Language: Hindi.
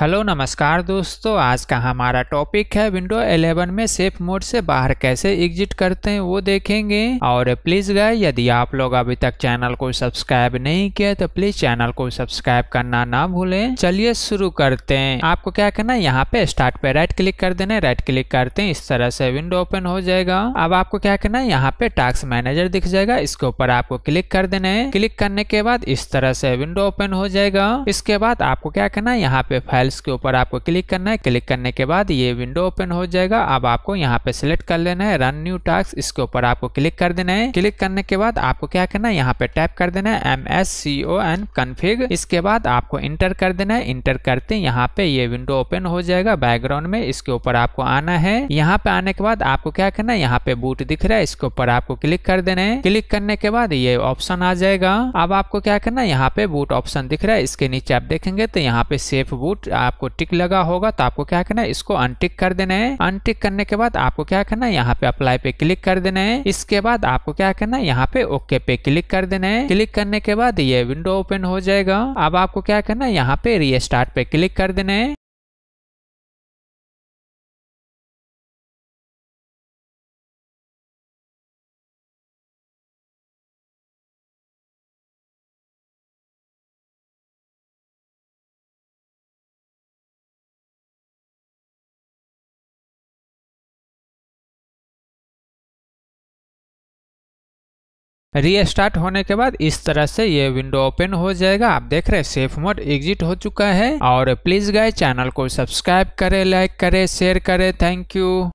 हेलो नमस्कार दोस्तों आज का हमारा टॉपिक है विंडो 11 में सेफ मोड से बाहर कैसे एग्जिट करते हैं वो देखेंगे और प्लीज गए यदि आप लोग अभी तक चैनल को सब्सक्राइब नहीं किया तो प्लीज चैनल को सब्सक्राइब करना ना भूलें चलिए शुरू करते हैं आपको क्या करना है यहाँ पे स्टार्ट पे राइट क्लिक कर देना राइट क्लिक करते हैं इस तरह से विंडो ओपन हो जाएगा अब आपको क्या करना है यहाँ पे टास्क मैनेजर दिख जाएगा इसके ऊपर आपको क्लिक कर देना है क्लिक करने के बाद इस तरह से विंडो ओपन हो जाएगा इसके बाद आपको क्या करना है यहाँ पे फाइल फाइल्स के ऊपर आपको क्लिक करना है क्लिक करने के बाद ये विंडो ओपन हो जाएगा अब आपको यहाँ पे सिलेक्ट कर लेना है रन न्यू टास्क इसके ऊपर आपको क्लिक कर देना है क्लिक करने के बाद आपको क्या करना है यहाँ पे टाइप कर देना है M S C O N config इसके बाद आपको इंटर कर देना है इंटर करते यहाँ पे ये विंडो ओपन हो जाएगा बैकग्राउंड में इसके ऊपर आपको आना है यहाँ पे आने के बाद आपको क्या करना है यहाँ पे बूट दिख रहा है इसके ऊपर आपको क्लिक कर देना है क्लिक करने के बाद ये ऑप्शन आ जाएगा अब आपको क्या करना है यहाँ पे बूट ऑप्शन दिख रहा है इसके नीचे आप देखेंगे तो यहाँ पे सेफ बूट आपको टिक लगा होगा तो आपको क्या करना है इसको अनटिक कर देना है अनटिक करने के बाद आपको क्या करना है यहाँ पे अप्लाई पे क्लिक कर देना है इसके बाद आपको क्या करना है यहाँ पे ओके पे क्लिक कर देना है क्लिक करने के बाद ये विंडो ओपन हो जाएगा अब आपको क्या करना है यहाँ पे रीस्टार्ट पे क्लिक कर देना है रीस्टार्ट होने के बाद इस तरह से ये विंडो ओपन हो जाएगा आप देख रहे हैं सेफ मोड एग्जिट हो चुका है और प्लीज गाय चैनल को सब्सक्राइब करें लाइक करें शेयर करें थैंक यू